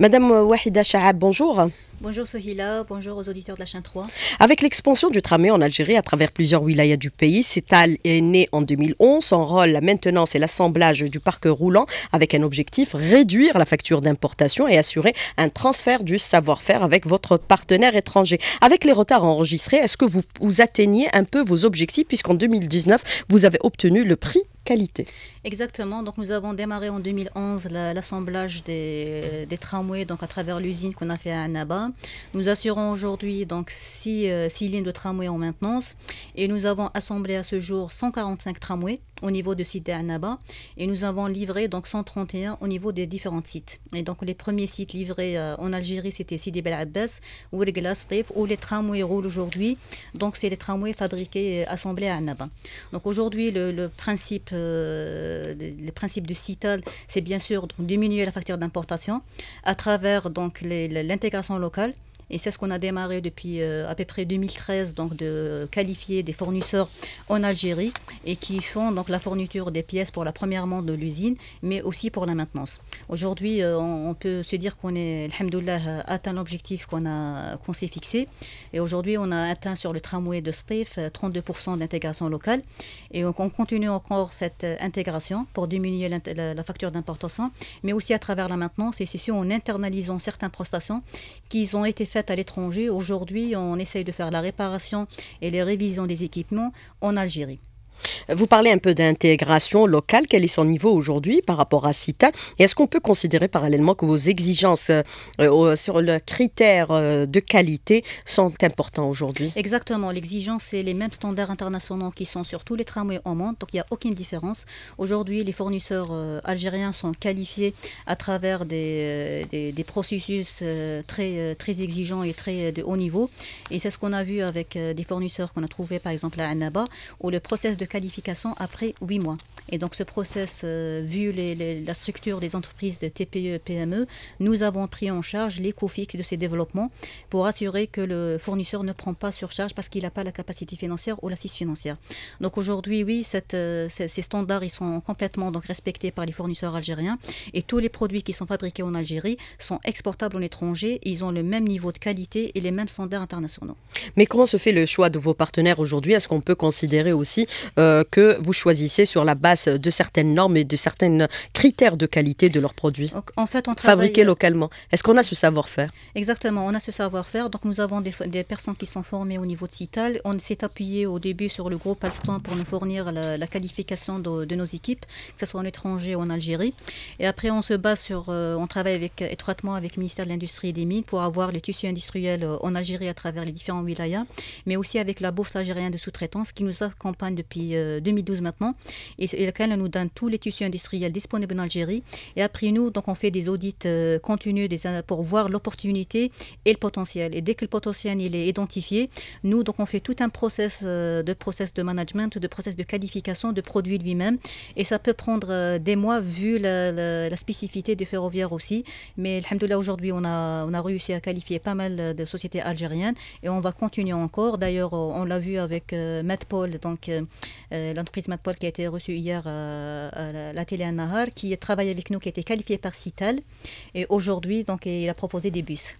Madame Wahida Chahab, bonjour. Bonjour Sohila, bonjour aux auditeurs de la chaîne 3. Avec l'expansion du tramway en Algérie à travers plusieurs wilayas du pays, CETAL est né en 2011. Son rôle, la maintenance et l'assemblage du parc roulant avec un objectif, réduire la facture d'importation et assurer un transfert du savoir-faire avec votre partenaire étranger. Avec les retards enregistrés, est-ce que vous, vous atteignez un peu vos objectifs puisqu'en 2019, vous avez obtenu le prix Exactement. Donc nous avons démarré en 2011 l'assemblage des, tramways donc à travers l'usine qu'on a fait à Annaba. Nous assurons aujourd'hui donc six, euh, lignes de tramway en maintenance et nous avons assemblé à ce jour 145 tramways au niveau de Cité Annaba et nous avons livré donc 131 au niveau des différents sites. Et donc les premiers sites livrés euh, en Algérie c'était Sidi Bel Abbas, ou Stif où les tramways roulent aujourd'hui. Donc c'est les tramways fabriqués et euh, assemblés à Annaba. Donc aujourd'hui le, principe euh, le principe du CITAL c'est bien sûr de diminuer la facture d'importation à travers donc l'intégration locale et c'est ce qu'on a démarré depuis euh, à peu près 2013, donc de qualifier des fournisseurs en Algérie et qui font donc la fourniture des pièces pour la première montre de l'usine, mais aussi pour la maintenance. Aujourd'hui, euh, on, peut se dire qu'on est, alhamdoulilah, euh, atteint l'objectif qu'on a qu'on s'est fixé. Et aujourd'hui, on a atteint sur le tramway de stef 32% d'intégration locale. Et on continue encore cette intégration pour diminuer la, facture d'importation, mais aussi à travers la maintenance et ceci en internalisant certaines prestations qui ont été faites à l'étranger. Aujourd'hui, on essaye de faire la réparation et les révisions des équipements en Algérie. Vous parlez un peu d'intégration locale. Quel est son niveau aujourd'hui par rapport à CITA est-ce qu'on peut considérer parallèlement que vos exigences euh, sur le critère euh, de qualité sont importantes aujourd'hui Exactement. L'exigence, c'est les mêmes standards internationaux qui sont sur tous les tramways au monde. Donc, il n'y a aucune différence. Aujourd'hui, les fournisseurs euh, algériens sont qualifiés à travers des, des, processus très, très exigeants et très de haut niveau. Et c'est ce qu'on a vu avec des fournisseurs qu'on a trouvés, par exemple, à Annaba, où le processus de qualification après 8 mois. Et donc ce process, euh, vu la structure des entreprises de TPE, PME, nous avons pris en charge les coûts fixes de ces développements pour assurer que le fournisseur ne prend pas sur charge parce qu'il n'a pas la capacité financière ou l'assise financière. Donc aujourd'hui, oui, cette, euh, ces, ces, standards ils sont complètement donc, respectés par les fournisseurs algériens et tous les produits qui sont fabriqués en Algérie sont exportables en étranger. Ils ont le même niveau de qualité et les mêmes standards internationaux. Mais comment se fait le choix de vos partenaires aujourd'hui Est-ce qu'on peut considérer aussi euh, que vous choisissez sur la base de certaines normes et de certains critères de qualité de leurs produits. en fait, on Fabriqués euh, localement. Est-ce qu'on a ce savoir-faire Exactement, on a ce savoir-faire. Donc nous avons des, des, personnes qui sont formées au niveau de CITAL. On s'est appuyé au début sur le groupe Alstom pour nous fournir la, qualification de, nos équipes, que ce soit en étranger ou en Algérie. Et après, on se base sur... Euh, on travaille avec, étroitement avec le ministère de l'Industrie et des Mines pour avoir les tissus industriels en Algérie à travers les différents wilayas, mais aussi avec la bourse algérienne de sous-traitance qui nous accompagne depuis 2012 euh, maintenant, et, lequel nous donne tous les tissus industriels disponibles en Algérie. Et après nous, donc on fait des audits euh, continus des, euh, pour voir l'opportunité et le potentiel. Et dès que le potentiel il est identifié, nous donc on fait tout un process de process de management, de process de qualification de produit lui-même. Et ça peut prendre des mois vu la, spécificité du ferroviaire aussi. Mais alhamdoulilah, aujourd'hui, on a, on a réussi à qualifier pas mal de sociétés algériennes et on va continuer encore. D'ailleurs, on l'a vu avec Metpol Paul, donc euh, l'entreprise Madpol qui a été reçue hier euh, à la, télé à Nahar, qui travaille avec nous, qui a été qualifiée par CITAL. Et aujourd'hui, donc, il a proposé des bus.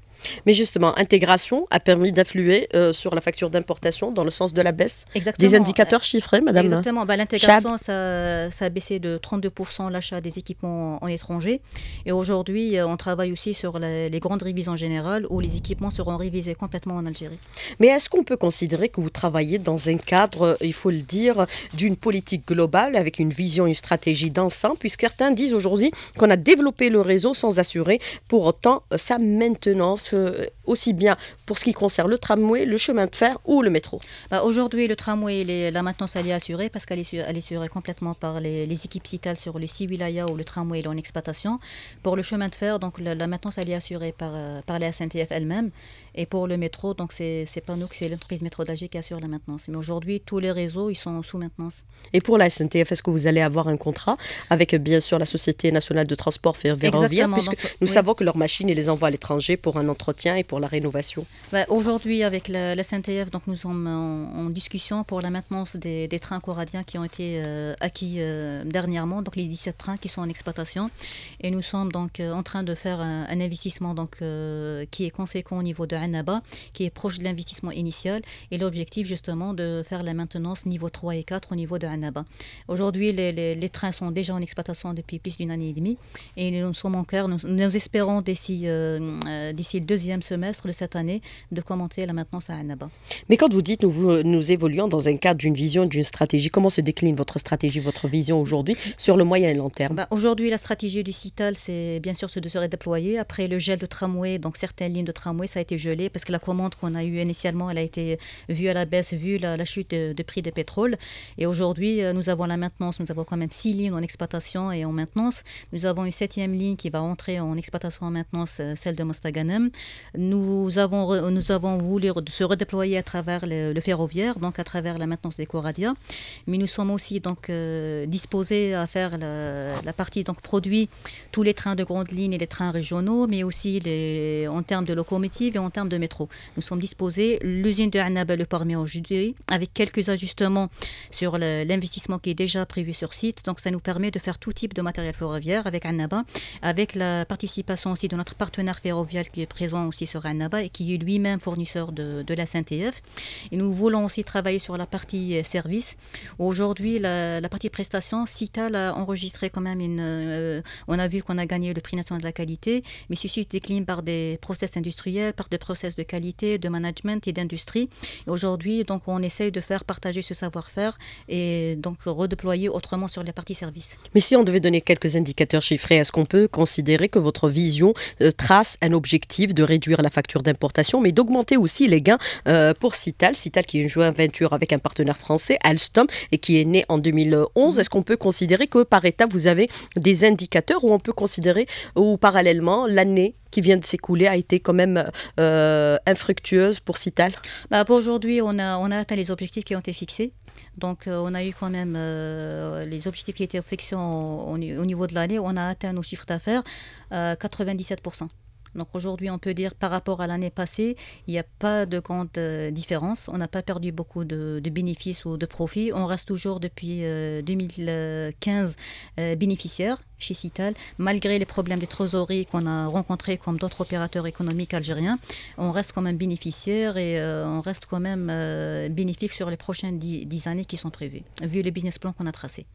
Mais justement, intégration a permis d'influer euh, sur la facture d'importation dans le sens de la baisse des indicateurs euh, chiffrés, madame. Exactement. Bah, l'intégration, ça, a baissé de 32% l'achat des équipements en étranger. Et aujourd'hui, euh, on travaille aussi sur les grandes révisions général où les équipements seront révisés complètement en Algérie. Mais est-ce qu'on peut considérer que vous travaillez dans un cadre, il faut le dire, d'une politique globale avec une vision, une stratégie d'ensemble, puisque certains disent aujourd'hui qu'on a développé le réseau sans assurer pour autant sa maintenance aussi bien pour ce qui concerne le tramway, le chemin de fer ou le métro bah, Aujourd'hui, le tramway, la maintenance, elle est assurée parce qu'elle est, assurée complètement par les, équipes citales sur le civilaya ou où le tramway est en exploitation. Pour le chemin de fer, donc la, maintenance, elle est assurée par, euh, par la SNTF elle-même et pour le métro, donc c'est pas nous, c'est l'entreprise Métro d'Alger qui assure la maintenance. Mais aujourd'hui, tous les réseaux, ils sont sous maintenance. Et pour la SNTF, est-ce que vous allez avoir un contrat avec euh, bien sûr la Société nationale de transport ferroviaire, puisque nous savons que leurs machines, ils les envoient à l'étranger pour un entretien et pour la rénovation. Bah, aujourd'hui, avec la, SNTF, donc nous sommes en, discussion pour la maintenance des, trains coradiens qui ont été euh, acquis euh, dernièrement, donc les 17 trains qui sont en exploitation. Et nous sommes donc en train de faire un, investissement donc qui est conséquent au niveau de qui est proche de l'investissement initial, et l'objectif justement de faire la maintenance niveau 3 et 4 au niveau de Anaba. Aujourd'hui, les, trains sont déjà en exploitation depuis plus d'une année et demie, et nous sommes en cœur, nous, espérons d'ici euh, euh, d'ici le deuxième semestre de cette année de commenter la maintenance à Anaba. Mais quand vous dites nous, nous évoluons dans un cadre d'une vision, d'une stratégie, comment se décline votre stratégie, votre vision aujourd'hui sur le moyen et long terme bah, Aujourd'hui, la stratégie du CITAL, c'est bien sûr ce de se déployer. Après le gel de tramway, donc certaines lignes de tramway, ça a été parce que la commande qu'on a eue initialement, elle a été vue à la baisse, vu la, chute de, prix des pétroles. Et aujourd'hui, euh, nous avons la maintenance. Nous avons quand même six lignes en exploitation et en maintenance. Nous avons une septième ligne qui va entrer en exploitation en maintenance, euh, celle de Mostaganem. Nous avons, euh, nous avons voulu se redéployer à travers le, ferroviaire, donc à travers la maintenance des Coradia. Mais nous sommes aussi donc disposés à faire la, partie donc produit tous les trains de grande ligne et les trains régionaux, mais aussi les, en termes de locomotives et en termes de métro. Nous sommes disposés, l'usine de Annaba le permet aujourd'hui, avec quelques ajustements sur l'investissement qui est déjà prévu sur site. Donc ça nous permet de faire tout type de matériel ferroviaire avec Annaba, avec la participation aussi de notre partenaire ferroviaire qui est présent aussi sur Annaba et qui est lui-même fournisseur de, la SNTF. Et nous voulons aussi travailler sur la partie euh, service. Aujourd'hui, la, partie prestation, CITAL a enregistré quand même une... Euh, on a vu qu'on a gagné le prix national de la qualité, mais ceci est décline par des process industriels, par des process de qualité, de management et d'industrie. Aujourd'hui, donc, on essaye de faire partager ce savoir-faire et donc redéployer autrement sur les parties services. Mais si on devait donner quelques indicateurs chiffrés, est-ce qu'on peut considérer que votre vision euh, trace un objectif de réduire la facture d'importation, mais d'augmenter aussi les gains euh, pour Cital, Cital qui est une joint venture avec un partenaire français, Alstom, et qui est né en 2011. Mm-hmm. Est-ce qu'on peut considérer que par état, vous avez des indicateurs où on peut considérer, ou parallèlement, l'année qui vient de s'écouler a été quand même euh, infructueuse pour Cital bah Pour aujourd'hui, on a, on a atteint les objectifs qui ont été fixés. Donc, euh, on a eu quand même euh, les objectifs qui étaient fixés au niveau de l'année. On a atteint nos chiffres d'affaires 97%. Donc aujourd'hui, on peut dire par rapport à l'année passée, il n'y a pas de grande différence. On n'a pas perdu beaucoup de, bénéfices ou de profits. On reste toujours depuis 2015 bénéficiaires. bénéficiaire chez Cital, malgré les problèmes des trésorerie qu'on a rencontrés comme d'autres opérateurs économiques algériens, on reste quand même bénéficiaire et euh, on reste quand même euh, bénéfique sur les prochaines dix années qui sont prévues, vu les business plans qu'on a tracés.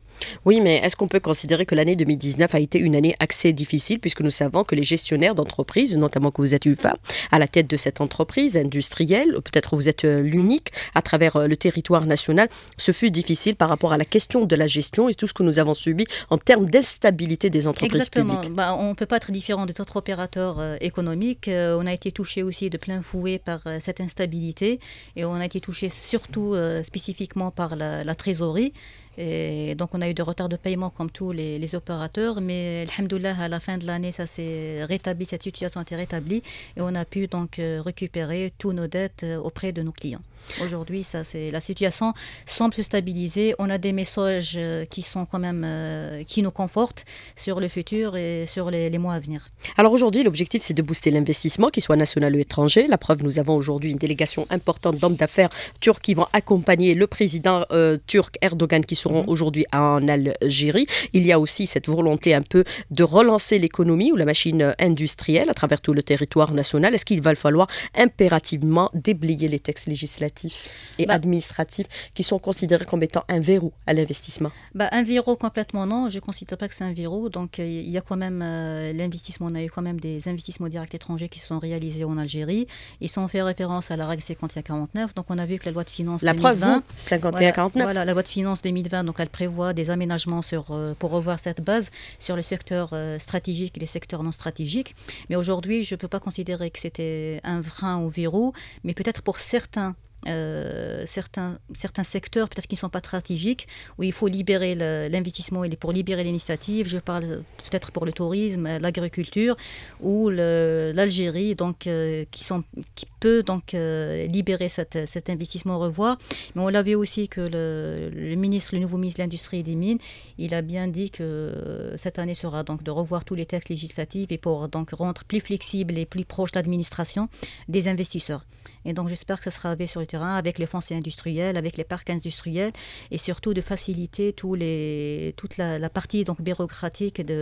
Oui, mais est-ce qu'on peut considérer que l'année 2019 a été une année assez difficile, puisque nous savons que les gestionnaires d'entreprises, notamment que vous êtes UFA, à la tête de cette entreprise industrielle, peut-être vous êtes euh, l'unique à travers le territoire national, ce fut difficile par rapport à la question de la gestion et tout ce que nous avons subi en termes d'instabilité des entreprises Exactement. Bah, on ne peut pas être différent des autres opérateurs euh, économiques. Euh, on a été touché aussi de plein fouet par euh, cette instabilité et on a été touché surtout spécifiquement par la trésorerie. Et donc on a eu des retards de paiement comme tous les, opérateurs, mais alhamdoulilah, à la fin de l'année, ça s'est rétabli, cette situation a été rétablie et on a pu donc euh, récupérer toutes nos dettes euh, auprès de nos clients. Aujourd'hui, ça c'est la situation semble se stabiliser. On a des messages euh, qui sont quand même qui nous confortent sur le futur et sur les, mois à venir. Alors aujourd'hui, l'objectif c'est de booster l'investissement, qu'il soit national ou étranger. La preuve, nous avons aujourd'hui une délégation importante d'hommes d'affaires turcs qui vont accompagner le président turc Erdogan qui se seront mhm. aujourd'hui en Algérie. Il y a aussi cette volonté un peu de relancer l'économie ou la machine industrielle à travers tout le territoire national. Est-ce qu'il va falloir impérativement déblayer les textes législatifs et bah- administratifs qui sont considérés comme étant un verrou à l'investissement bah, Un verrou complètement non, je ne considère pas que c'est un verrou. Donc euh, il y a quand même euh, l'investissement, on a eu quand même des investissements directs étrangers qui se sont réalisés en Algérie. Ils sont fait référence à la règle 51-49. Donc on a vu que la loi de finances... La preuve, 51-49. la loi de finances 2020 donc elle prévoit des aménagements euh, pour revoir cette base sur le secteur euh, stratégique et les secteurs non stratégiques. Mais aujourd'hui, je ne peux pas considérer que c'était un frein ou verrou, mais peut-être pour certains euh, certains, certains secteurs peut-être qui ne sont pas stratégiques, où il faut libérer l'investissement et pour libérer l'initiative. Je parle peut-être pour le tourisme, l'agriculture ou l'Algérie, donc euh, qui, sont, qui peut donc euh, libérer cette, cet investissement revoir. Mais on l'a vu aussi que le, ministre, le nouveau ministre de l'Industrie et des Mines, il a bien dit que cette année sera donc de revoir tous les textes législatifs et pour donc rendre plus flexible et plus proche l'administration des investisseurs. Et donc j'espère que ce sera avé sur le avec les fonciers industriels, avec les parcs industriels, et surtout de faciliter toute la, partie donc, bureaucratique de,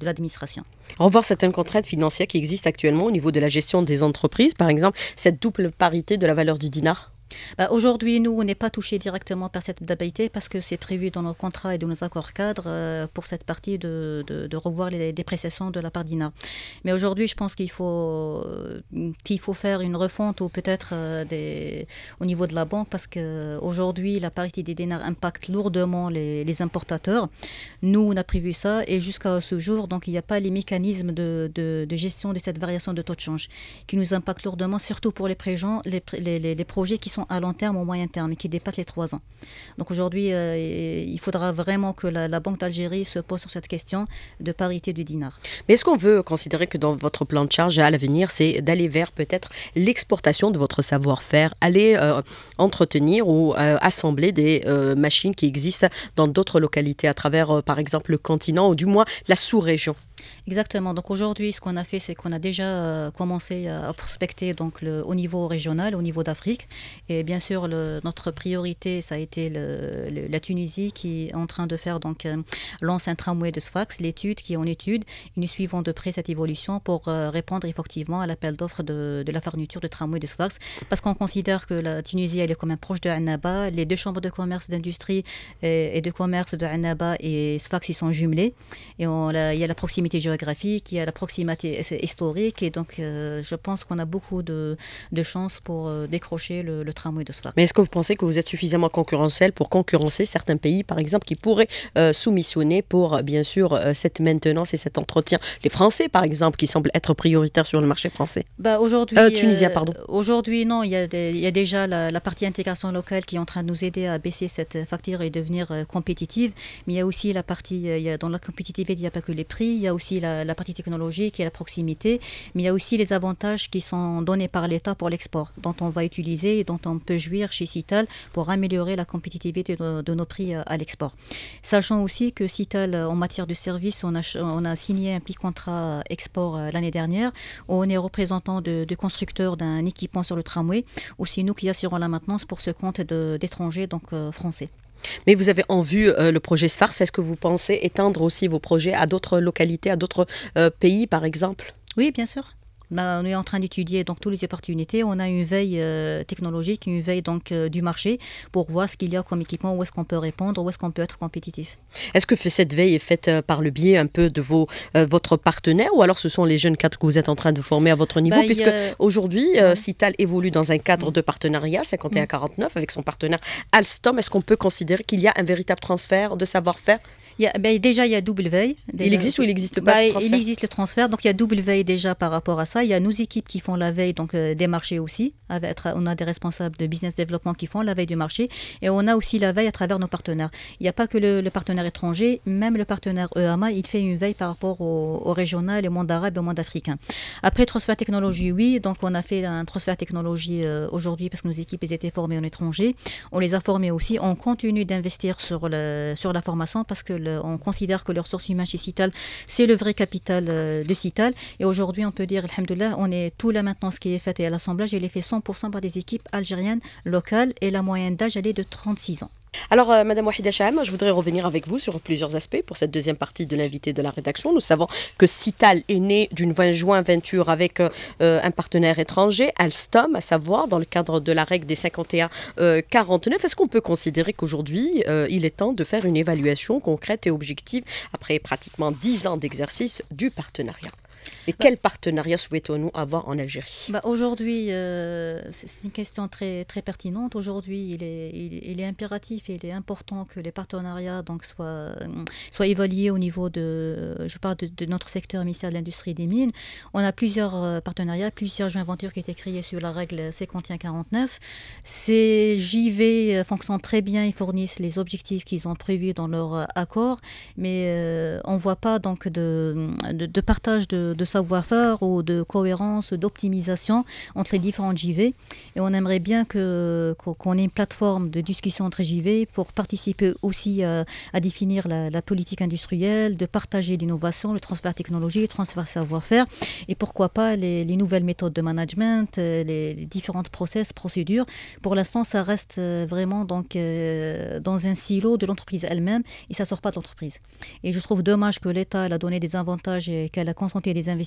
l'administration. de l'administration. Revoir certaines contraintes financières qui existent actuellement au niveau de la gestion des entreprises, par exemple, cette double parité de la valeur du dinar bah, aujourd'hui, nous, on n'est pas touché directement par cette modalité parce que c'est prévu dans nos contrats et dans nos accords cadres euh, pour cette partie de, revoir les dépréciations de la part d'INA. Mais aujourd'hui, je pense qu'il faut, euh, qu'il faut faire une refonte ou peut-être euh, des, au niveau de la banque parce que aujourd'hui, la parité des dinars impacte lourdement les, importateurs. Nous, on a prévu ça et jusqu'à ce jour, donc il n'y a pas les mécanismes de, gestion de cette variation de taux de change qui nous impacte lourdement, surtout pour les, pré les, les projets qui sont à long terme ou moyen terme et qui dépasse les trois ans. Donc aujourd'hui, euh, il faudra vraiment que la, Banque d'Algérie se pose sur cette question de parité du dinar. Mais est-ce qu'on veut considérer que dans votre plan de charge à l'avenir, c'est d'aller vers peut-être l'exportation de votre savoir-faire, aller euh, entretenir ou euh, assembler des machines qui existent dans d'autres localités à travers, par exemple, le continent ou du moins la sous-région Exactement. Donc aujourd'hui, ce qu'on a fait, c'est qu'on a déjà euh, commencé euh, à prospecter donc au niveau régional, au niveau d'Afrique. Et bien sûr, notre priorité, ça a été la Tunisie qui est en train de faire donc euh, lance un tramway de Sfax, l'étude qui est en étude. nous suivons de près cette évolution pour répondre effectivement à l'appel d'offres de, la fourniture de tramway de Sfax, parce qu'on considère que la Tunisie, elle est quand même proche de Annaba. Les deux chambres de commerce, d'industrie et, et, de commerce de Annaba et Sfax, ils sont jumelés. Et il y a la proximité géographique, il y a la proximité historique. Et donc, euh, je pense qu'on a beaucoup de, de chances pour euh, décrocher le, tramway de Sfax. Mais est-ce que vous pensez que vous êtes suffisamment concurrentiel pour concurrencer certains pays, par exemple, qui pourraient euh, soumissionner pour, bien sûr, cette maintenance et cet entretien Les Français, par exemple, qui semblent être prioritaires sur le marché français bah, aujourd'hui, pardon. Aujourd'hui, non, il y a, déjà la, partie intégration locale qui est en train de nous aider à baisser cette facture et devenir compétitive. Mais il y a aussi la partie, il dans la compétitivité, il n'y a pas que les prix, il y a aussi aussi la, partie technologique et la proximité, mais il y a aussi les avantages qui sont donnés par l'État pour l'export, dont on va utiliser et dont on peut jouir chez Cital pour améliorer la compétitivité de, nos prix euh, à l'export. Sachant aussi que Cital, euh, en matière de services, on a, signé un petit contrat euh, export l'année dernière, on est représentant de, de constructeurs d'un équipement sur le tramway, aussi nous qui assurons la maintenance pour ce compte d'étrangers, donc français. Mais vous avez en vue euh, le projet SFARS. Est-ce que vous pensez étendre aussi vos projets à d'autres localités, à d'autres euh, pays, par exemple Oui, bien sûr. Ben, on, est en train d'étudier donc toutes les opportunités. On a une veille euh, technologique, une veille donc euh, du marché pour voir ce qu'il y a comme équipement, où est-ce qu'on peut répondre, où est-ce qu'on peut être compétitif. Est-ce que cette veille est faite euh, par le biais un peu de vos, votre partenaire ou alors ce sont les jeunes cadres que vous êtes en train de former à votre niveau ben, Puisque aujourd'hui, Cital évolue dans un cadre mm. de partenariat 51-49 mm. avec son partenaire Alstom. Est-ce qu'on peut considérer qu'il y a un véritable transfert de savoir-faire ben, déjà, il y a double veille. Il existe ou il n'existe pas ben, ce transfert Il existe le transfert. Donc, il y a double veille déjà par rapport à ça. Il y a nos équipes qui font la veille donc, euh, des marchés aussi. on a des responsables de business développement qui font la veille du marché. Et on a aussi la veille à travers nos partenaires. Il n'y a pas que le, partenaire étranger. Même le partenaire EAMA, il fait une veille par rapport au, régional, au monde arabe et au monde africain. Après, transfert technologie, oui. Donc, on a fait un transfert technologie euh, aujourd'hui parce que nos équipes étaient formées en étranger. On les a formées aussi. On continue d'investir sur, sur la formation parce que on considère que les ressources humaines chez Cital, c'est le vrai capital euh, de Cital. Et aujourd'hui, on peut dire, Alhamdulillah on est tout la maintenance qui est faite et à l'assemblage, elle est faite 100% par des équipes algériennes locales et la moyenne d'âge, elle est de 36 ans. Alors, euh, Madame Wahida je voudrais revenir avec vous sur plusieurs aspects pour cette deuxième partie de l'invité de la rédaction. Nous savons que Cital est né d'une 20 juin venture avec euh, euh, un partenaire étranger, Alstom, à savoir dans le cadre de la règle des 51-49. Est-ce qu'on peut considérer qu'aujourd'hui, il est temps de faire une évaluation concrète et objective après pratiquement 10 ans d'exercice du partenariat et quel partenariat souhaitons-nous avoir en Algérie bah, Aujourd'hui, euh, c'est une question très, très pertinente. Aujourd'hui, il est, est, impératif et il est important que les partenariats donc, soient, euh, soient évalués au niveau de, je parle de, notre secteur ministère de l'Industrie des Mines. On a plusieurs euh, partenariats, plusieurs joint ventures qui ont été créées sur la règle 51-49. Ces JV fonctionnent très bien, ils fournissent les objectifs qu'ils ont prévus dans leur accord, mais on ne voit pas donc de, de, partage de, de savoir-faire ou de cohérence, d'optimisation entre les différents JV. Et on aimerait bien que, qu'on ait une plateforme de discussion entre JV pour participer aussi à, définir la, politique industrielle, de partager l'innovation, le transfert technologique le transfert savoir-faire et pourquoi pas les, nouvelles méthodes de management, euh, les, différents différentes process, procédures. Pour l'instant, ça reste euh, vraiment donc, euh, dans un silo de l'entreprise elle-même et ça ne sort pas de l'entreprise. Et je trouve dommage que l'État a donné des avantages et qu'elle a consenti des investissements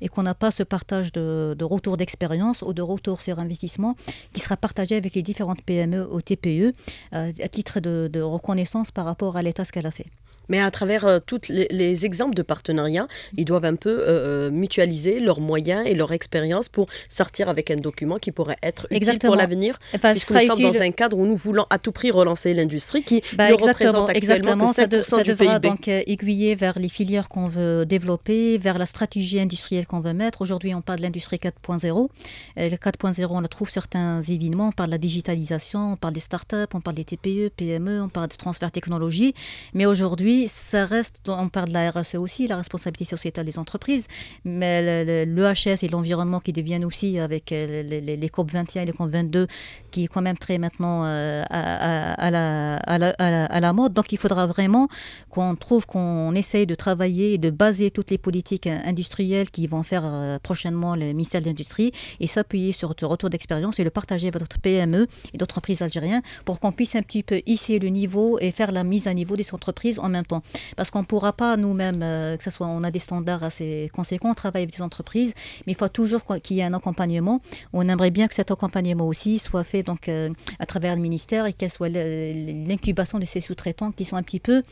et qu'on n'a pas ce partage de, retour d'expérience ou de retour sur investissement qui sera partagé avec les différentes PME ou TPE euh, à titre de, de reconnaissance par rapport à l'État ce qu'elle a fait. Mais à travers euh, tous les, exemples de partenariats, ils doivent un peu euh, euh, mutualiser leurs moyens et leur expérience pour sortir avec un document qui pourrait être utile pour l'avenir. puisque nous sommes dans un cadre où nous voulons à tout prix relancer l'industrie qui ne bah, représente actuellement que ça, donc aiguiller vers les filières qu'on veut développer, vers la stratégie industrielle qu'on veut mettre. Aujourd'hui, on parle de l'industrie 4.0. Le 4.0, on la trouve certains événements. On parle de la digitalisation, on parle des startups, on parle des TPE, PME, on parle de transfert de technologie. Mais aujourd'hui, ça reste, on parle de la RSE aussi, la responsabilité sociétale des entreprises, mais le, et l'environnement qui deviennent aussi avec euh, les, les COP 21 et les COP 22 qui est quand même très maintenant euh, à, la, à, la, mode. Donc il faudra vraiment qu'on trouve, qu'on essaye de travailler et de baser toutes les politiques industrielles qui vont faire euh, prochainement le ministère de l'Industrie et s'appuyer sur ce retour d'expérience et le partager avec votre PME et d'autres entreprises algériennes pour qu'on puisse un petit peu hisser le niveau et faire la mise à niveau des entreprises en même temps. Parce qu'on ne pourra pas nous-mêmes, euh, que ce soit, on a des standards assez conséquents, on travaille avec des entreprises, mais il faut toujours qu'il y ait un accompagnement. On aimerait bien que cet accompagnement aussi soit fait donc, euh, à travers le ministère et quelle soit l'incubation de ces sous-traitants qui sont un petit peu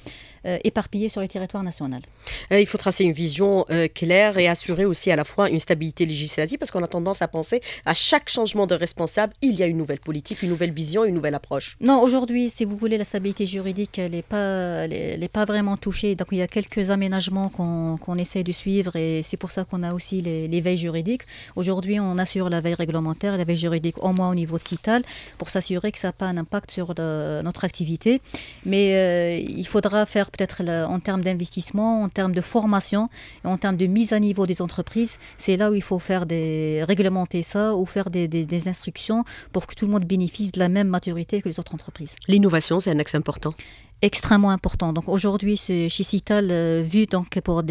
euh, éparpillés sur le territoire national. Euh, il faut tracer une vision claire et assurer aussi à la fois une stabilité législative parce qu'on a tendance à penser à chaque changement de responsable, il y a une nouvelle politique, une nouvelle vision, une nouvelle approche. Non, aujourd'hui, si vous voulez, la stabilité juridique, n'est pas, elle pas vraiment touchée. Donc il y a quelques aménagements qu'on essaie de suivre et c'est pour ça qu'on a aussi les, veilles juridiques. Aujourd'hui, on assure la veille réglementaire, et la veille juridique au moins au niveau de CITAL pour s'assurer que ça n'a pas un impact sur notre activité. Mais euh, il faudra faire peut-être en termes d'investissement, en termes de formation, et en termes de mise à niveau des entreprises. C'est là où il faut faire des réglementer ça ou faire des, instructions pour que tout le monde bénéficie de la même maturité que les autres entreprises. L'innovation, c'est un axe important extrêmement important. Donc aujourd'hui, chez CITAL, euh, vu donc pour,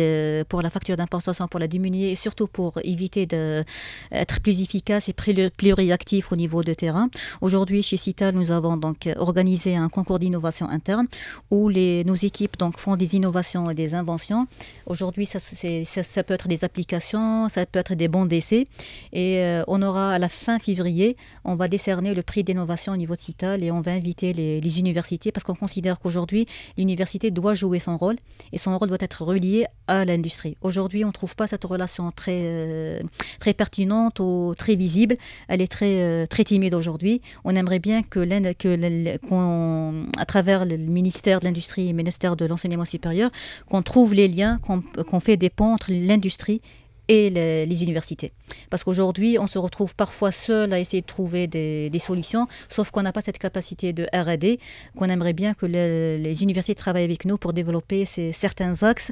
pour la facture d'importation, pour la diminuer et surtout pour éviter d'être plus efficace et plus, plus, réactif au niveau de terrain. Aujourd'hui, chez Cital, nous avons donc organisé un concours d'innovation interne où les, nos équipes donc font des innovations et des inventions. Aujourd'hui, ça, peut être des applications, ça peut être des bons d'essai. Et euh, on aura à la fin février, on va décerner le prix d'innovation au niveau de Cital et on va inviter les, les universités parce qu'on considère qu'aujourd'hui, Aujourd'hui, l'université doit jouer son rôle et son rôle doit être relié à l'industrie. Aujourd'hui, on ne trouve pas cette relation très, euh, très pertinente ou très visible. Elle est très, euh, très timide aujourd'hui. On aimerait bien que, que à travers le ministère de l'Industrie et le ministère de l'Enseignement supérieur, qu'on trouve les liens, qu'on fait des ponts entre l'industrie et les universités. Parce qu'aujourd'hui, on se retrouve parfois seul à essayer de trouver des, solutions, sauf qu'on n'a pas cette capacité de RD, qu'on aimerait bien que les, universités travaillent avec nous pour développer ces, certains axes,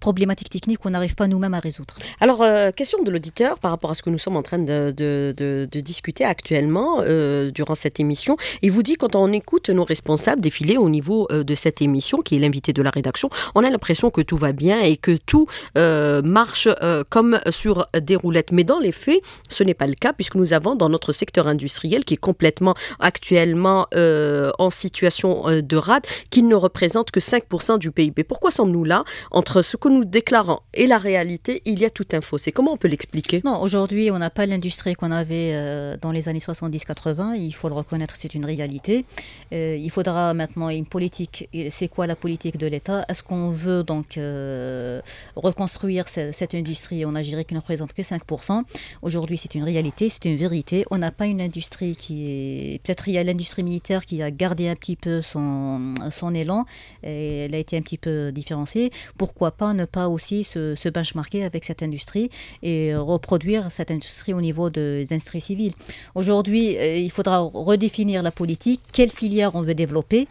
problématiques techniques qu'on n'arrive pas nous-mêmes à résoudre. Alors, euh, question de l'auditeur par rapport à ce que nous sommes en train de, de, de, discuter actuellement euh, durant cette émission. Il vous dit, quand on écoute nos responsables défiler au niveau euh, de cette émission, qui est l'invité de la rédaction, on a l'impression que tout va bien et que tout marche comme sur des mais dans les faits, ce n'est pas le cas puisque nous avons dans notre secteur industriel qui est complètement actuellement euh, en situation euh, de rade, qu'il ne représente que 5% du PIB. Pourquoi sommes-nous là Entre ce que nous déclarons et la réalité, il y a tout un fossé. Comment on peut l'expliquer Non, aujourd'hui, on n'a pas l'industrie qu'on avait euh, dans les années 70-80. Il faut le reconnaître, c'est une réalité. il faudra maintenant une politique. C'est quoi la politique de l'État Est-ce qu'on veut donc reconstruire cette, industrie On a géré qui ne représente que 5% Aujourd'hui, c'est une réalité, c'est une vérité. On n'a pas une industrie qui est. Peut-être il y a l'industrie militaire qui a gardé un petit peu son, élan et elle a été un petit peu différenciée. Pourquoi pas ne pas aussi se, se benchmarker avec cette industrie et reproduire cette industrie au niveau des industries civiles Aujourd'hui, euh, il faudra redéfinir la politique, quelle filière on veut développer.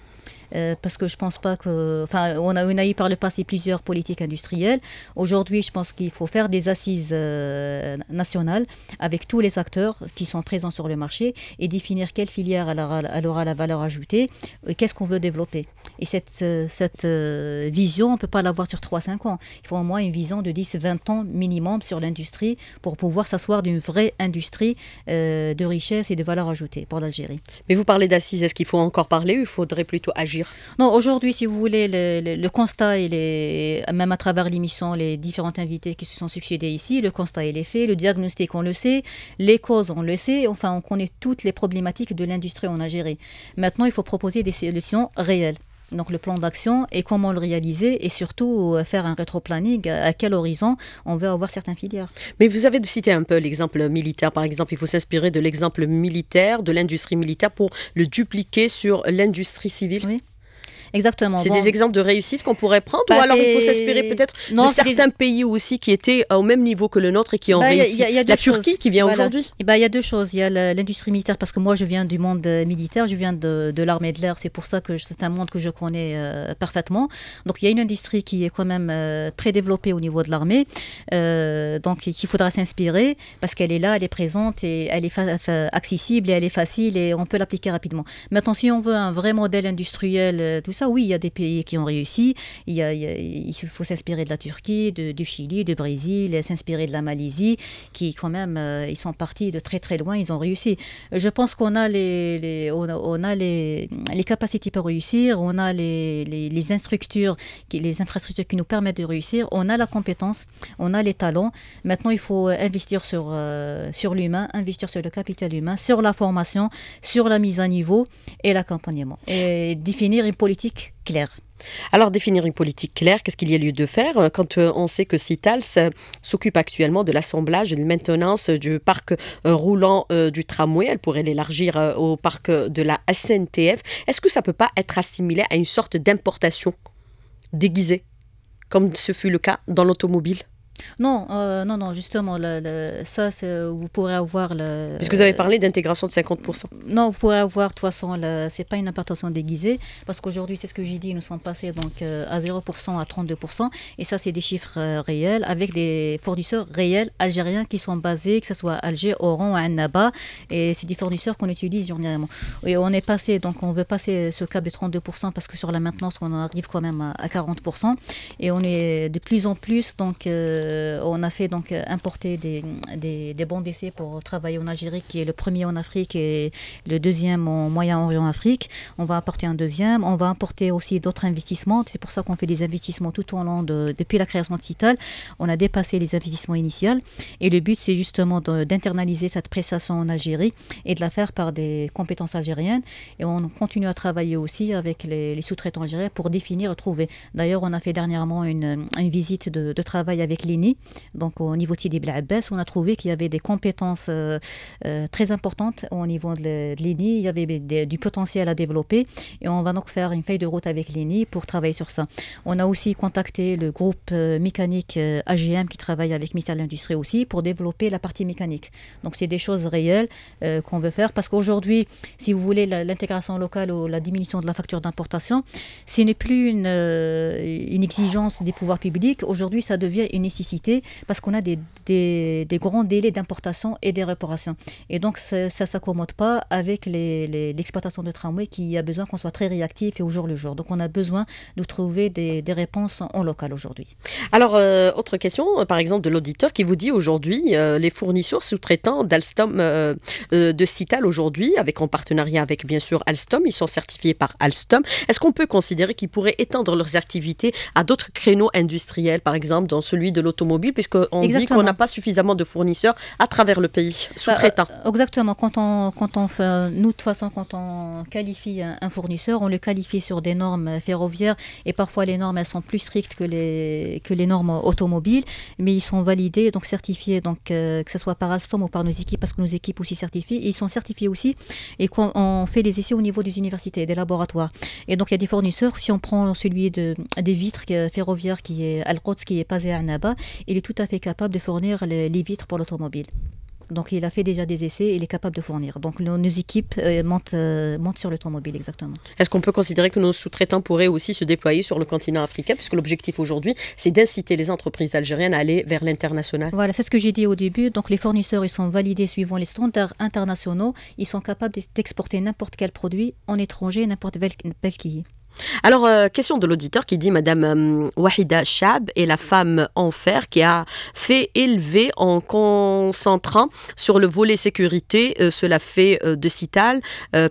Euh, parce que je pense pas que. Enfin, on a, eu par le passé plusieurs politiques industrielles. Aujourd'hui, je pense qu'il faut faire des assises euh, nationales avec tous les acteurs qui sont présents sur le marché et définir quelle filière elle aura, aura la valeur ajoutée et qu'est-ce qu'on veut développer. Et cette, euh, cette vision, on ne peut pas l'avoir sur 3-5 ans. Il faut au moins une vision de 10-20 ans minimum sur l'industrie pour pouvoir s'asseoir d'une vraie industrie de richesse et de valeur ajoutée pour l'Algérie. Mais vous parlez d'assises, est-ce qu'il faut encore parler ou il faudrait plutôt agir non, aujourd'hui, si vous voulez, le, constat, il est, même à travers l'émission, les différentes invités qui se sont succédés ici, le constat, et est fait, le diagnostic, on le sait, les causes, on le sait, enfin, on connaît toutes les problématiques de l'industrie a géré. Maintenant, il faut proposer des solutions réelles donc le plan d'action et comment le réaliser et surtout euh, faire un rétro-planning à quel horizon on veut avoir certaines filières. Mais vous avez cité un peu l'exemple militaire, par exemple, il faut s'inspirer de l'exemple militaire, de l'industrie militaire pour le dupliquer sur l'industrie civile. Exactement. C'est des exemples de réussite qu'on pourrait prendre ou bah, alors il faut s'inspirer peut-être de certains pays aussi qui étaient euh, au même niveau que le nôtre et qui ont bah, réussi. la Turquie qui vient aujourd'hui. Eh ben, il bah, y a deux choses. Il y a l'industrie militaire parce que moi je viens du monde euh, militaire, je viens de, l'armée de l'air. C'est pour ça que c'est un monde que je connais euh, parfaitement. Donc il y a une industrie qui est quand même très développée au niveau de l'armée. donc qu'il faudra s'inspirer parce qu'elle est là, elle est présente et elle est accessible et elle est facile et on peut l'appliquer rapidement. Maintenant si on veut un vrai modèle industriel, tout ça, oui, il y a des pays qui ont réussi. Il, il, faut s'inspirer de la Turquie, du Chili, du Brésil, s'inspirer de la Malaisie, qui quand même, euh, ils sont partis de très très loin, ils ont réussi. Je pense qu'on a les, on a, les, les, capacités pour réussir, on a les, les, infrastructures, qui, les infrastructures qui nous permettent de réussir, on a la compétence, on a les talents. Maintenant, il faut investir sur, euh, sur l'humain, investir sur le capital humain, sur la formation, sur la mise à niveau et l'accompagnement. Et définir une politique alors définir une politique claire, qu'est-ce qu'il y a lieu de faire euh, quand euh, on sait que CITALS euh, s'occupe actuellement de l'assemblage et de la maintenance du parc roulant du tramway, elle pourrait l'élargir au parc de la SNTF, est-ce que ça ne peut pas être assimilé à une sorte d'importation déguisée, comme ce fut le cas dans l'automobile non, euh, non, non, justement, ça, euh, vous pourrez avoir le. que vous avez parlé d'intégration de 50%. Euh, non, vous pourrez avoir, de toute façon, ce n'est pas une importation déguisée, parce qu'aujourd'hui, c'est ce que j'ai dit, nous sommes passés donc, à 0% à 32%, et ça, c'est des chiffres réels, avec des fournisseurs réels algériens qui sont basés, que ce soit Alger, Oran, ou Annaba, et c'est des fournisseurs qu'on utilise journalièrement. Et on est passé, donc on veut passer ce cap de 32%, parce que sur la maintenance, on en arrive quand même à, à 40%, et on est de plus en plus, donc euh, on a fait donc euh, importer des, bons d'essai pour travailler en Algérie, qui est le premier en Afrique et le deuxième en Moyen-Orient-Afrique. On va apporter un deuxième. On va importer aussi d'autres investissements. C'est pour ça qu'on fait des investissements tout au long de, depuis la création de Cital. On a dépassé les investissements initiaux. Et le but, c'est justement d'internaliser cette prestation en Algérie et de la faire par des compétences algériennes. Et on continue à travailler aussi avec les, sous-traitants algériens pour définir trouver. D'ailleurs, on a fait dernièrement une, visite de, de travail avec les donc au niveau Tidi Abbas, on a trouvé qu'il y avait des compétences euh, euh, très importantes au niveau de l'INI, il y avait du potentiel à développer et on va donc faire une feuille de route avec l'INI pour travailler sur ça. On a aussi contacté le groupe euh, mécanique AGM qui travaille avec ministère de l'Industrie aussi pour développer la partie mécanique. Donc c'est des choses réelles qu'on veut faire parce qu'aujourd'hui, si vous voulez, l'intégration locale ou la diminution de la facture d'importation, ce n'est plus une, une exigence des pouvoirs publics. Aujourd'hui, ça devient une nécessité cité parce qu'on a des, des, grands délais d'importation et des réparations. Et donc, ça ne s'accommode pas avec l'exploitation les, de tramway qui a besoin qu'on soit très réactif et au jour le jour. Donc, on a besoin de trouver des, réponses en local aujourd'hui. Alors, euh, autre question, par exemple, de l'auditeur qui vous dit aujourd'hui euh, les fournisseurs sous-traitants d'Alstom euh, de Cital aujourd'hui, avec en partenariat avec bien sûr Alstom, ils sont certifiés par Alstom. Est-ce qu'on peut considérer qu'ils pourraient étendre leurs activités à d'autres créneaux industriels, par exemple, dans celui de l'automobile automobile, puisqu'on dit qu'on n'a pas suffisamment de fournisseurs à travers le pays, sous-traitants. Euh, exactement. Quand on, quand on euh, nous, de toute façon, quand on qualifie un, fournisseur, on le qualifie sur des normes euh, ferroviaires et parfois les normes, elles sont plus strictes que les, que les normes automobiles, mais ils sont validés, donc certifiés, donc, que ce soit par ASTOM ou par nos équipes, parce que nos équipes aussi certifient. ils sont certifiés aussi et quand on fait les essais au niveau des universités, des laboratoires. Et donc, il y a des fournisseurs. Si on prend celui de, des vitres ferroviaires qui est al qui est basé à Naba, il est tout à fait capable de fournir les, vitres pour l'automobile. Donc il a fait déjà des essais et il est capable de fournir. Donc nos, équipes euh, euh, montent, sur l'automobile, exactement. Est-ce qu'on peut considérer que nos sous-traitants pourraient aussi se déployer sur le continent africain Puisque l'objectif aujourd'hui, c'est d'inciter les entreprises algériennes à aller vers l'international. Voilà, c'est ce que j'ai dit au début. Donc les fournisseurs, ils sont validés suivant les standards internationaux. Ils sont capables d'exporter n'importe quel produit en étranger, n'importe quel pays. Alors, euh, question de l'auditeur qui dit Madame euh, Wahida Chab est la femme en fer qui a fait élever en concentrant sur le volet sécurité. Euh, cela fait de Cital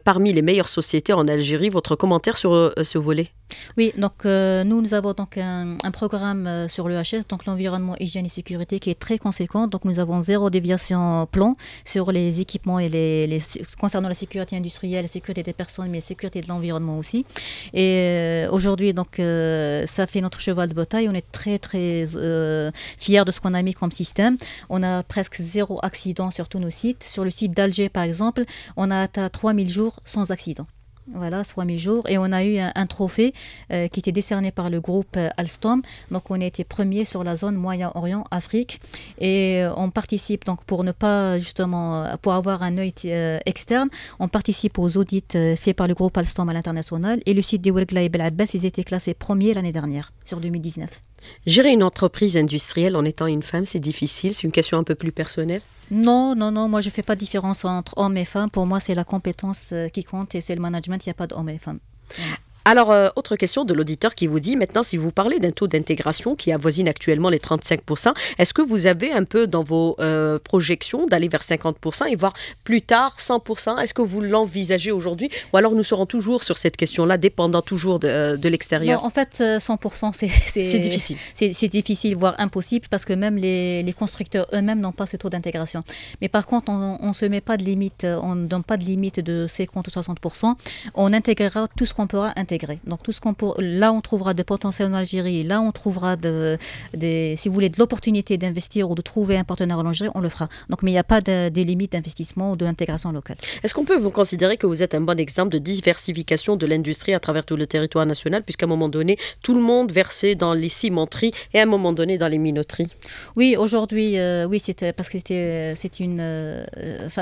parmi les meilleures sociétés en Algérie. Votre commentaire sur ce volet oui, donc nous, nous avons donc un, programme sur le donc l'environnement, hygiène et sécurité, qui est très conséquent. Donc nous avons zéro déviation plan sur les équipements et concernant la sécurité industrielle, la sécurité des personnes, mais la sécurité de l'environnement aussi. Et euh, aujourd'hui, donc, euh, ça fait notre cheval de bataille. On est très, très euh, fiers de ce qu'on a mis comme système. On a presque zéro accident sur tous nos sites. Sur le site d'Alger, par exemple, on a atteint 3000 jours sans accident. Voilà, soit jours. Et on a eu un, trophée euh, qui était décerné par le groupe euh, Alstom. Donc on a été premier sur la zone Moyen-Orient, Afrique. Et euh, on participe, donc pour ne pas justement, pour avoir un œil externe, on participe aux audits faits par le groupe Alstom à l'international. Et le site de Wurgla et Bel ils étaient classés premiers l'année dernière, sur 2019. Gérer une entreprise industrielle en étant une femme, c'est difficile. C'est une question un peu plus personnelle. Non, non, non, moi je ne fais pas de différence entre hommes et femmes. Pour moi, c'est la compétence euh, qui compte et c'est le management, il n'y a pas d'hommes et femmes. Alors, euh, autre question de l'auditeur qui vous dit maintenant, si vous parlez d'un taux d'intégration qui avoisine actuellement les 35%, est-ce que vous avez un peu dans vos euh, projections d'aller vers 50% et voir plus tard 100% Est-ce que vous l'envisagez aujourd'hui Ou alors nous serons toujours sur cette question-là, dépendant toujours de, euh, l'extérieur En fait, 100%, c'est difficile. C'est difficile, voire impossible, parce que même les, les constructeurs eux-mêmes n'ont pas ce taux d'intégration. Mais par contre, on ne se met pas de limite, on ne donne pas de limite de 50 ou 60%. On intégrera tout ce qu'on pourra intégrer donc tout ce qu'on pour, là on trouvera des potentiels en Algérie, là on trouvera de, des, si vous voulez, de l'opportunité d'investir ou de trouver un partenaire en Algérie, on le fera. Donc mais il n'y a pas de, des limites d'investissement ou de locale. Est-ce qu'on peut vous considérer que vous êtes un bon exemple de diversification de l'industrie à travers tout le territoire national, puisqu'à un moment donné tout le monde versait dans les cimenteries et à un moment donné dans les minoteries Oui, aujourd'hui, euh, oui, c'était euh, parce que c'était euh, c'est une,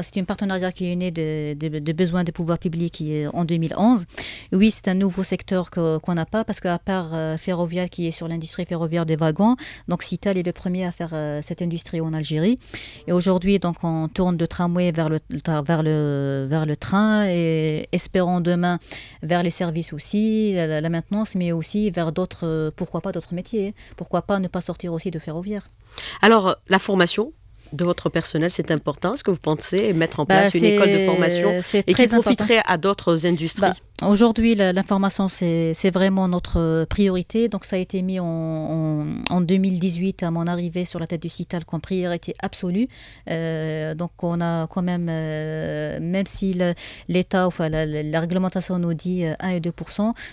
c'est une partenariat qui est né de, de, de besoins des pouvoirs publics en 2011. Oui, c'est un nouveau secteur secteurs qu'on n'a pas, parce qu'à part euh, ferroviaire qui est sur l'industrie ferroviaire des wagons, donc Cital est le premier à faire euh, cette industrie en Algérie. Et aujourd'hui, donc on tourne de tramway vers le, vers le, vers le train et espérons demain vers les services aussi, la, maintenance, mais aussi vers d'autres, euh, pourquoi pas d'autres métiers. Hein. Pourquoi pas ne pas sortir aussi de ferroviaire. Alors, la formation, de votre personnel, c'est important. Est-ce que vous pensez mettre en bah, place une école de formation et qui profiterait à d'autres industries bah, Aujourd'hui, l'information, c'est vraiment notre euh, priorité. Donc, ça a été mis en, 2018 à mon arrivée sur la tête du CITAL comme priorité absolue. Euh, donc, on a quand même, euh, même si l'État, enfin, la, réglementation nous dit 1 et 2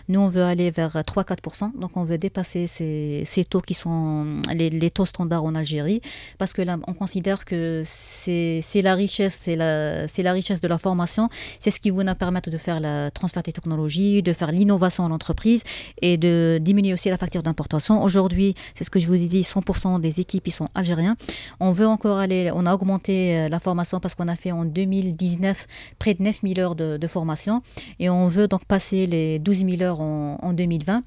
nous, on veut aller vers 3-4 Donc, on veut dépasser ces, taux qui sont les, taux standards en Algérie parce que là, on considère que c'est la richesse, c'est la, richesse de la formation, c'est ce qui vous permettre de faire la transfert technologies, de faire l'innovation en entreprise et de diminuer aussi la facture d'importation. Aujourd'hui, c'est ce que je vous ai dit, 100% des équipes ils sont algériens. On veut encore aller, on a augmenté euh, la formation parce qu'on a fait en 2019 près de 9000 heures de, formation et on veut donc passer les 12000 heures en, en 2020. Euh,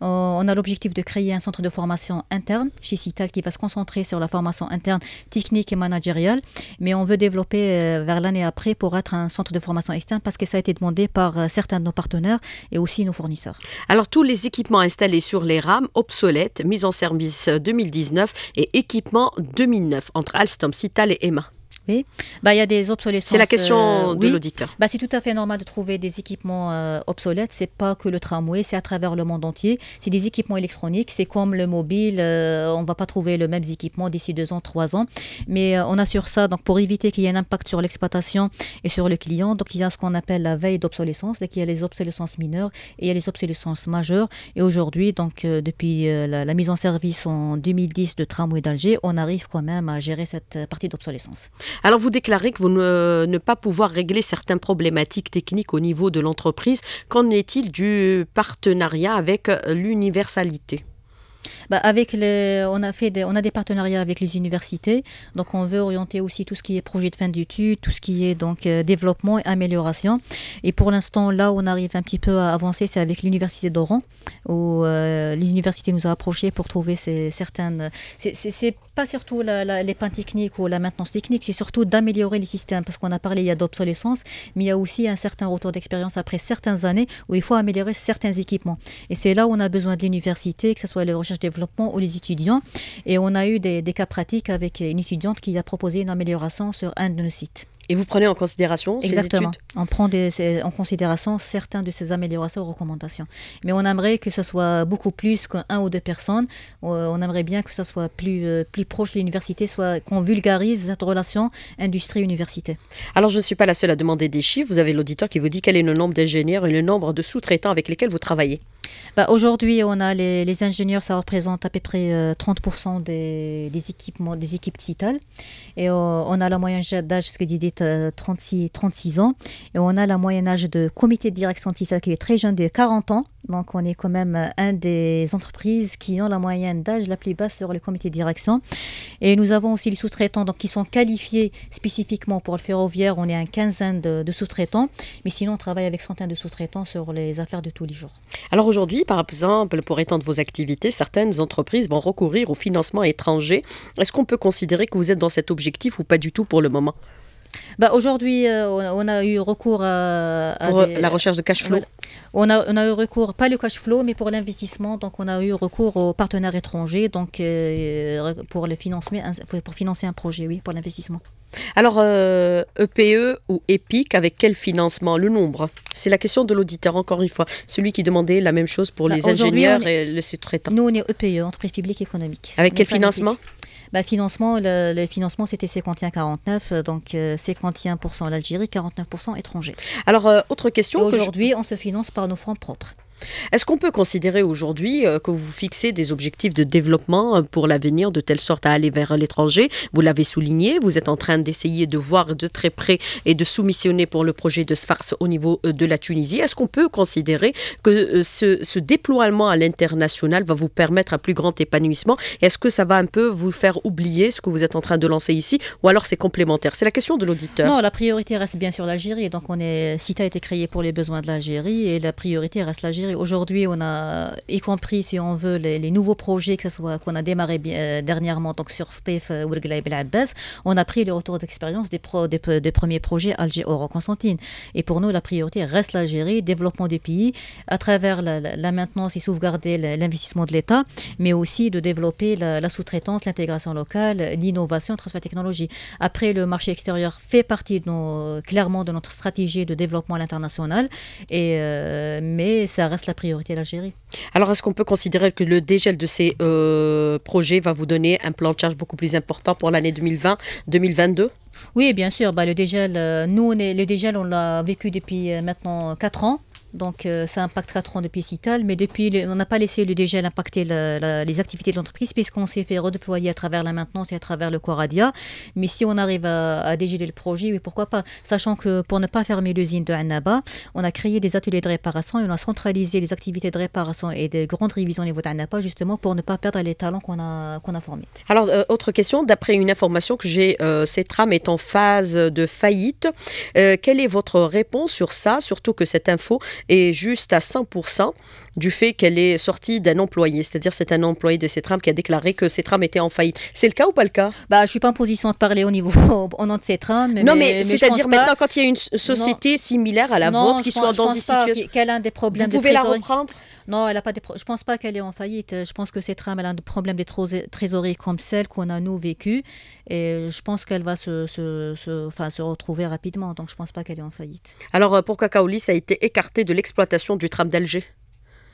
on a l'objectif de créer un centre de formation interne chez Cital qui va se concentrer sur la formation interne technique et managériale, mais on veut développer euh, vers l'année après pour être un centre de formation externe parce que ça a été demandé par certains de nos partenaires et aussi nos fournisseurs. Alors tous les équipements installés sur les rames obsolètes, mis en service 2019 et équipements 2009 entre Alstom, Cital et Emma oui, bah, il y a des obsolescences. C'est la question euh, de l'auditeur. Bah, c'est tout à fait normal de trouver des équipements euh, obsolètes. C'est pas que le tramway, c'est à travers le monde entier. C'est des équipements électroniques, c'est comme le mobile. Euh, on va pas trouver le même équipement d'ici deux ans, trois ans. Mais on assure ça donc pour éviter qu'il y ait un impact sur l'exploitation et sur le client. Donc il y a ce qu'on appelle la veille d'obsolescence. Donc il y a les obsolescences mineures et il y a les obsolescences majeures. Et aujourd'hui, donc depuis la, la mise en service en 2010 de tramway d'Alger, on arrive quand même à gérer cette partie d'obsolescence. Alors vous déclarez que vous ne, ne pas pouvoir régler certaines problématiques techniques au niveau de l'entreprise. Qu'en est-il du partenariat avec l'universalité bah avec les, on, a fait des, on a des partenariats avec les universités, donc on veut orienter aussi tout ce qui est projet de fin d'études, tout ce qui est donc euh, développement et amélioration. Et pour l'instant, là où on arrive un petit peu à avancer, c'est avec l'université d'Oran, où euh, l'université nous a approchés pour trouver ces, certaines... C'est pas surtout la, les pains techniques ou la maintenance technique, c'est surtout d'améliorer les systèmes, parce qu'on a parlé il y a d'obsolescence, mais il y a aussi un certain retour d'expérience après certaines années où il faut améliorer certains équipements. Et c'est là où on a besoin de l'université, que ce soit les recherches développement ou les étudiants. Et on a eu des, cas pratiques avec une étudiante qui a proposé une amélioration sur un de nos sites. Et vous prenez en considération ces Exactement. on prend en considération certains de ces améliorations ou recommandations. Mais on aimerait que ce soit beaucoup plus qu'un ou deux personnes. Euh, on aimerait bien que ce soit plus, euh, plus proche de l'université, soit qu'on vulgarise cette relation industrie-université. Alors je ne suis pas la seule à demander des chiffres. Vous avez l'auditeur qui vous dit quel est le nombre d'ingénieurs et le nombre de sous-traitants avec lesquels vous travaillez. Bah, aujourd'hui, on a les, ingénieurs, ça représente à peu près 30% euh, des, équipements, des équipes digitales. Euh, euh, Et on a la moyenne d'âge, ce que dit 36, ans. Et on a la moyenne âge de comité de direction qui est très jeune, de 40 ans. Donc, on est quand même euh, un des entreprises qui ont la moyenne d'âge la plus basse sur le comité de direction. Et nous avons aussi les sous-traitants donc, qui sont qualifiés spécifiquement pour le ferroviaire. On est un quinzaine de, de sous-traitants. Mais sinon, on travaille avec centaines de sous-traitants sur les affaires de tous les jours. Alors aujourd'hui, par exemple, pour étendre vos activités, certaines entreprises vont recourir au financement étranger. Est-ce qu'on peut considérer que vous êtes dans cet objectif ou pas du tout pour le moment bah Aujourd'hui, euh, on a eu recours à, pour euh, la recherche de cash flow. On a, eu recours, pas le cash flow, mais pour l'investissement. Donc, on a eu recours aux partenaires étrangers donc, euh, pour, le financer, pour financer un projet, oui, pour l'investissement. Alors, EPE e ou EPIC, avec quel financement Le nombre C'est la question de l'auditeur, encore une fois. Celui qui demandait la même chose pour bah, les ingénieurs et le sous-traitants. Nous, on est EPE, e, entreprise publique économique. Avec quel e financement bah, financement, le, financement, c'était 51-49, euh, donc 51% l'Algérie, 49% étrangers. Alors, euh, autre question. Aujourd'hui, on se finance par nos fonds propres. Est-ce qu'on peut considérer aujourd'hui euh, que vous fixez des objectifs de développement euh, pour l'avenir de telle sorte à aller vers l'étranger Vous l'avez souligné, vous êtes en train d'essayer de voir de très près et de soumissionner pour le projet de Sfarce au niveau euh, de la Tunisie. Est-ce qu'on peut considérer que ce, déploiement à l'international va vous permettre un plus grand épanouissement Est-ce que ça va un peu vous faire oublier ce que vous êtes en train de lancer ici ou alors c'est complémentaire C'est la question de l'auditeur. Non, la priorité reste bien sûr l'Algérie. Donc on est, CITA a été créé pour les besoins de l'Algérie et la priorité reste l'Algérie aujourd'hui, on a, y compris si on veut les, nouveaux projets que ce soit qu'on a démarré euh, dernièrement donc sur Steve ou et on a pris les retours d'expérience des, des, premiers projets Alger-Oro-Constantine. Et pour nous, la priorité reste l'Algérie, développement du pays à travers la, maintenance et sauvegarder l'investissement de l'État, mais aussi de développer la, sous-traitance, l'intégration locale, l'innovation, le transfert de technologie. Après, le marché extérieur fait partie de clairement de notre stratégie de développement à l'international, et euh, mais ça reste la priorité à l'Algérie. Alors, est-ce qu'on peut considérer que le dégel de ces euh, projets va vous donner un plan de charge beaucoup plus important pour l'année 2020-2022 oui, bien sûr. Bah, le dégel, euh, nous, le dégel, on l'a vécu depuis euh, maintenant 4 ans. Donc euh, ça impacte impactera ans depuis Cital, mais depuis, on n'a pas laissé le dégel impacter les activités de l'entreprise puisqu'on s'est fait redéployer à travers la maintenance et à travers le Coradia. Mais si on arrive à, dégeler le projet, oui, pourquoi pas Sachant que pour ne pas fermer l'usine de Annaba, on a créé des ateliers de réparation et on a centralisé les activités de réparation et de grandes révisions au niveau d'Annaba justement pour ne pas perdre les talents qu'on a, qu'on a formés. Alors, euh, autre question, d'après une information que j'ai, cette euh, CETRAM est en phase de faillite. quelle est votre réponse sur ça, surtout que cette info est juste à 100% du fait qu'elle est sortie d'un employé, c'est-à-dire c'est un employé de Cetram qui a déclaré que Cetram était en faillite. C'est le cas ou pas le cas Bah, je suis pas en position de parler au niveau nom de Cetram. Mais, non, mais, c'est-à-dire maintenant quand il y a une société similaire à la vôtre qui soit dans une situation, qu'elle a un des problèmes. Vous pouvez la reprendre non, elle a pas je pense pas qu'elle est en faillite. Je pense que ces a un problème de trésorerie comme celle qu'on a nous vécu. Et je pense qu'elle va se, se, retrouver rapidement. Donc je pense pas qu'elle est en faillite. Alors euh, pourquoi Kaolis a été écarté de l'exploitation du tram d'Alger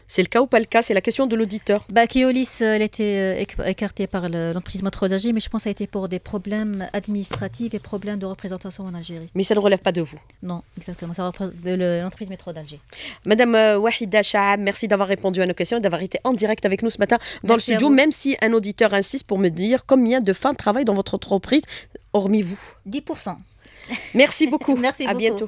c'est le cas ou pas le cas C'est la question de l'auditeur. Bah, euh, elle a euh, été écartée par l'entreprise d'Alger, mais je pense que ça a été pour des problèmes administratifs et problèmes de représentation en Algérie. Mais ça ne relève pas de vous Non, exactement. Ça relève de l'entreprise Métro d'Alger. Madame euh, Wahida Chaab, merci d'avoir répondu à nos questions et d'avoir été en direct avec nous ce matin dans le studio, même si un auditeur insiste pour me dire combien de femmes travaillent dans votre entreprise, hormis vous 10%. Merci beaucoup. merci à bientôt.